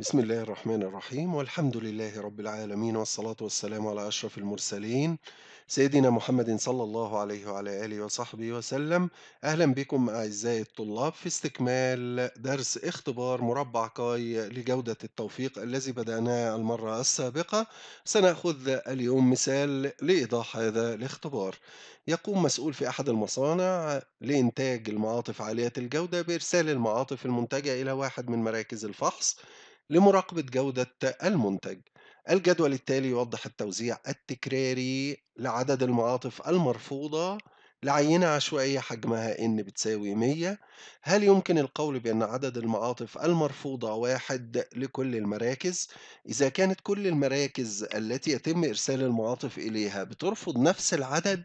بسم الله الرحمن الرحيم والحمد لله رب العالمين والصلاة والسلام على أشرف المرسلين سيدنا محمد صلى الله عليه وعلى آله وصحبه وسلم أهلا بكم أعزائي الطلاب في استكمال درس اختبار مربع كاي لجودة التوفيق الذي بدأناه المرة السابقة سنأخذ اليوم مثال لإيضاح هذا الاختبار يقوم مسؤول في أحد المصانع لإنتاج المعاطف عالية الجودة بإرسال المعاطف المنتجة إلى واحد من مراكز الفحص لمراقبة جودة المنتج الجدول التالي يوضح التوزيع التكراري لعدد المعاطف المرفوضة لعينة عشوائية حجمها n بتساوي 100 هل يمكن القول بأن عدد المعاطف المرفوضة واحد لكل المراكز إذا كانت كل المراكز التي يتم إرسال المعاطف إليها بترفض نفس العدد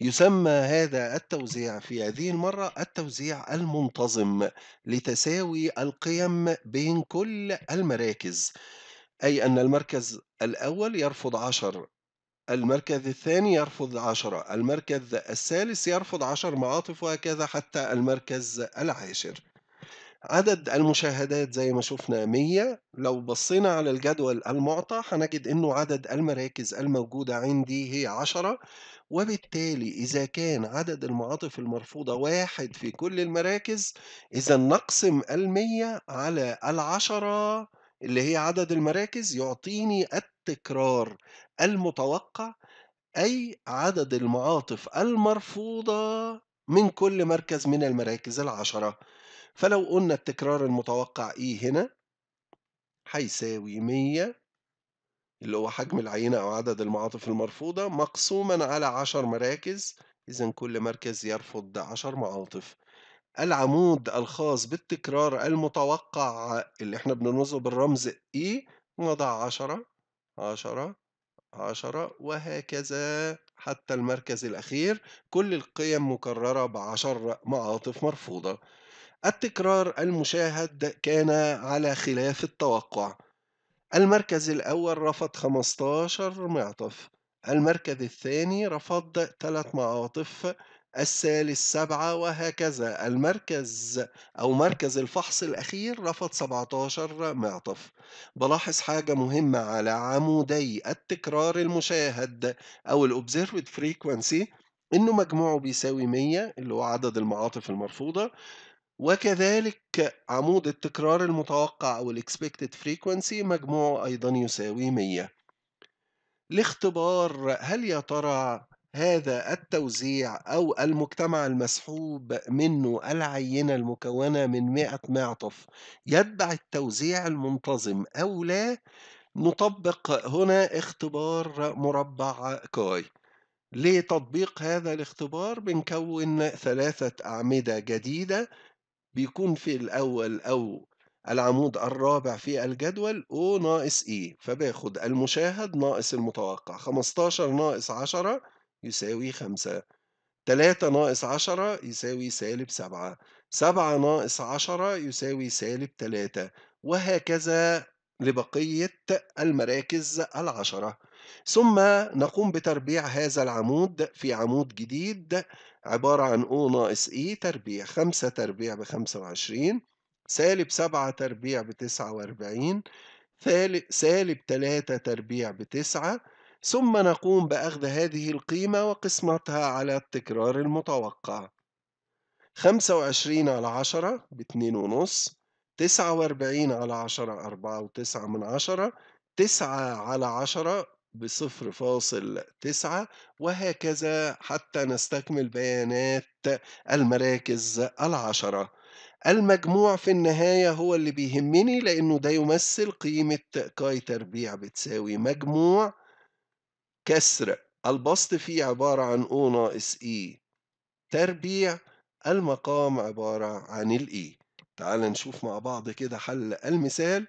يسمى هذا التوزيع في هذه المرة التوزيع المنتظم لتساوي القيم بين كل المراكز أي أن المركز الأول يرفض 10 المركز الثاني يرفض عشرة المركز الثالث يرفض عشر معاطف وهكذا حتى المركز العاشر عدد المشاهدات زي ما شفنا 100 لو بصينا على الجدول المعطى هنجد انه عدد المراكز الموجودة عندي هي 10 وبالتالي إذا كان عدد المعاطف المرفوضة واحد في كل المراكز إذا نقسم المية على العشرة اللي هي عدد المراكز يعطيني التكرار المتوقع أي عدد المعاطف المرفوضة من كل مركز من المراكز العشرة فلو قلنا التكرار المتوقع إيه هنا هيساوي 100 اللي هو حجم العينة أو عدد المعاطف المرفوضة مقسوما على 10 مراكز إذا كل مركز يرفض 10 معاطف العمود الخاص بالتكرار المتوقع اللي احنا بنرمزه بالرمز اي e نضع عشرة عشرة عشرة وهكذا حتى المركز الأخير كل القيم مكررة بعشر معاطف مرفوضة التكرار المشاهد كان على خلاف التوقع المركز الأول رفض 15 معطف المركز الثاني رفض 3 معاطف الثالث سبعة وهكذا المركز أو مركز الفحص الأخير رفض 17 معطف بلاحظ حاجة مهمة على عمودي التكرار المشاهد أو الأوبزيرفد فريكونسي إنه مجموعه بيساوي 100 اللي هو عدد المعاطف المرفوضة وكذلك عمود التكرار المتوقع أو الاكسبكتد فريكونسي مجموعه أيضا يساوي 100 الاختبار هل يا ترى هذا التوزيع أو المجتمع المسحوب منه العينة المكونة من مائة معطف يتبع التوزيع المنتظم أو لا نطبق هنا اختبار مربع كاي لتطبيق هذا الاختبار بنكون ثلاثة أعمدة جديدة بيكون في الأول أو العمود الرابع في الجدول O ناقص E فباخد المشاهد ناقص المتوقع 15 ناقص 10 يساوي خمسة تلاتة ناقص عشرة يساوي سالب سبعة سبعة ناقص عشرة يساوي سالب تلاتة وهكذا لبقية المراكز العشرة ثم نقوم بتربيع هذا العمود في عمود جديد عبارة عن O ناقص E تربيع خمسة تربيع بخمسة وعشرين سالب سبعة تربيع بتسعة وأربعين سالب تلاتة تربيع بتسعة ثم نقوم بأخذ هذه القيمة وقسمتها على التكرار المتوقع 25 على 10 باتنين ونص 49 على 10 أربعة وتسعة من عشرة تسعة على عشرة بصفر فاصل تسعة وهكذا حتى نستكمل بيانات المراكز العشرة المجموع في النهاية هو اللي بيهمني لأنه ده يمثل قيمة كاي تربيع بتساوي مجموع كسر البسط فيه عبارة عن O ناقص إي e. تربيع المقام عبارة عن الإي e. تعال نشوف مع بعض كده حل المثال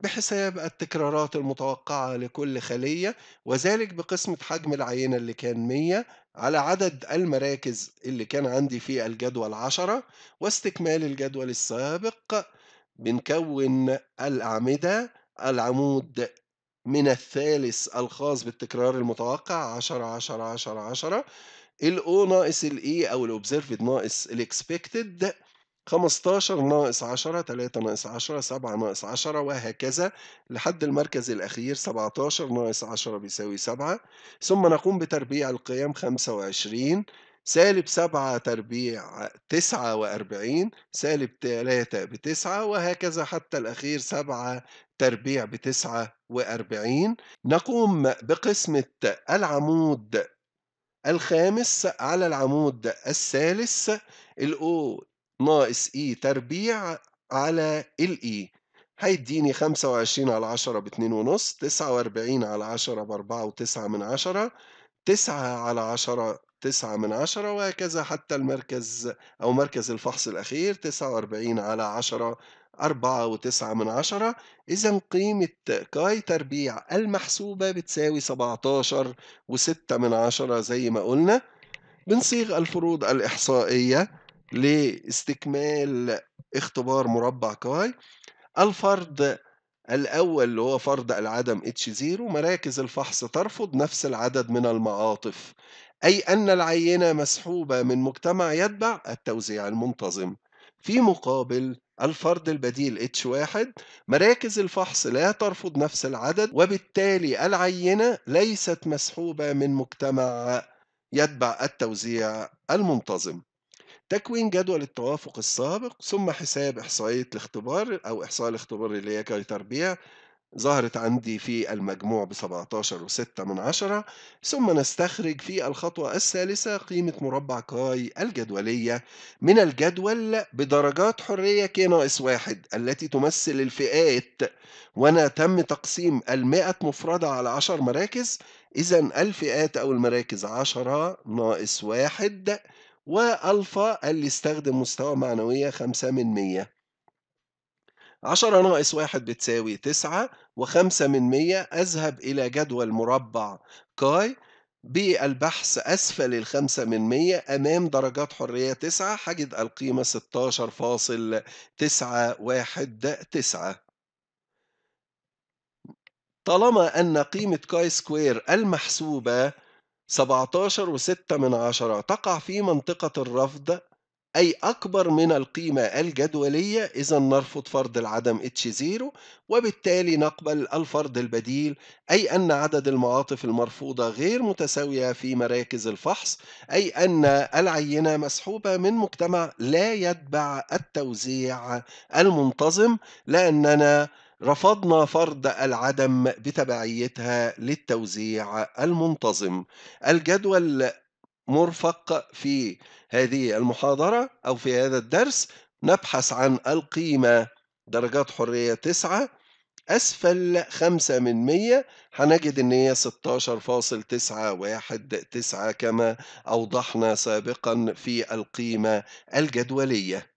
بحساب التكرارات المتوقعة لكل خلية وذلك بقسمة حجم العينة اللي كان 100 على عدد المراكز اللي كان عندي في الجدول 10 واستكمال الجدول السابق بنكون الأعمدة العمود من الثالث الخاص بالتكرار المتوقع 10 10 10 10 الأو ناقص الإي e أو الأوبزرفد ناقص الإكسبكتد 15 ناقص 10 3 ناقص 10 7 ناقص 10 وهكذا لحد المركز الأخير 17 ناقص 10 بيساوي 7 ثم نقوم بتربيع القيم 25 سالب سبعة تربيع تسعة وأربعين سالب تلاتة بتسعة وهكذا حتى الأخير سبعة تربيع بتسعة وأربعين نقوم بقسمة العمود الخامس على العمود الثالث الأو ناقص إي e تربيع على الإي e. هيديني 25 على 10 ب ونص تسعة 49 على 10 ب وتسعة من عشرة 9 على 10 تسعة من عشرة وهكذا حتى المركز أو مركز الفحص الأخير تسعة وأربعين على عشرة أربعة وتسعة من عشرة إذا قيمة كاي تربيع المحسوبة بتساوي سبعتاشر وستة من عشرة زي ما قلنا بنصيغ الفروض الإحصائية لاستكمال اختبار مربع كاي الفرض الأول اللي هو فرض العدم H0 مراكز الفحص ترفض نفس العدد من المعاطف أي أن العينة مسحوبة من مجتمع يتبع التوزيع المنتظم في مقابل الفرد البديل H1 مراكز الفحص لا ترفض نفس العدد وبالتالي العينة ليست مسحوبة من مجتمع يتبع التوزيع المنتظم تكوين جدول التوافق السابق ثم حساب إحصائية الاختبار أو إحصاء الاختبار اللي هي كي تربيع ظهرت عندي في المجموع ب 17 و6 من عشرة ثم نستخرج في الخطوة الثالثة قيمة مربع كاي الجدولية من الجدول بدرجات حرية ك ناقص واحد التي تمثل الفئات وأنا تم تقسيم المائة مفردة على 10 مراكز إذا الفئات أو المراكز 10 ناقص واحد والفا اللي استخدم مستوى معنوية 5 من 100 10 ناقص 1 بتساوي 9 و5 من 100 أذهب إلى جدول مربع كاي بالبحث أسفل ال 5 من 100 أمام درجات حرية 9 حجد القيمة 16.919 طالما أن قيمة كاي سكوير المحسوبة 17.6 من عشرة تقع في منطقة الرفض أي أكبر من القيمة الجدولية إذا نرفض فرض العدم H0 وبالتالي نقبل الفرض البديل أي أن عدد المعاطف المرفوضة غير متساوية في مراكز الفحص أي أن العينة مسحوبة من مجتمع لا يتبع التوزيع المنتظم لأننا رفضنا فرض العدم بتبعيتها للتوزيع المنتظم الجدول مرفق في هذه المحاضرة أو في هذا الدرس نبحث عن القيمة درجات حرية 9 أسفل 5 من 100 هنجد إن هي 16.919 كما أوضحنا سابقا في القيمة الجدولية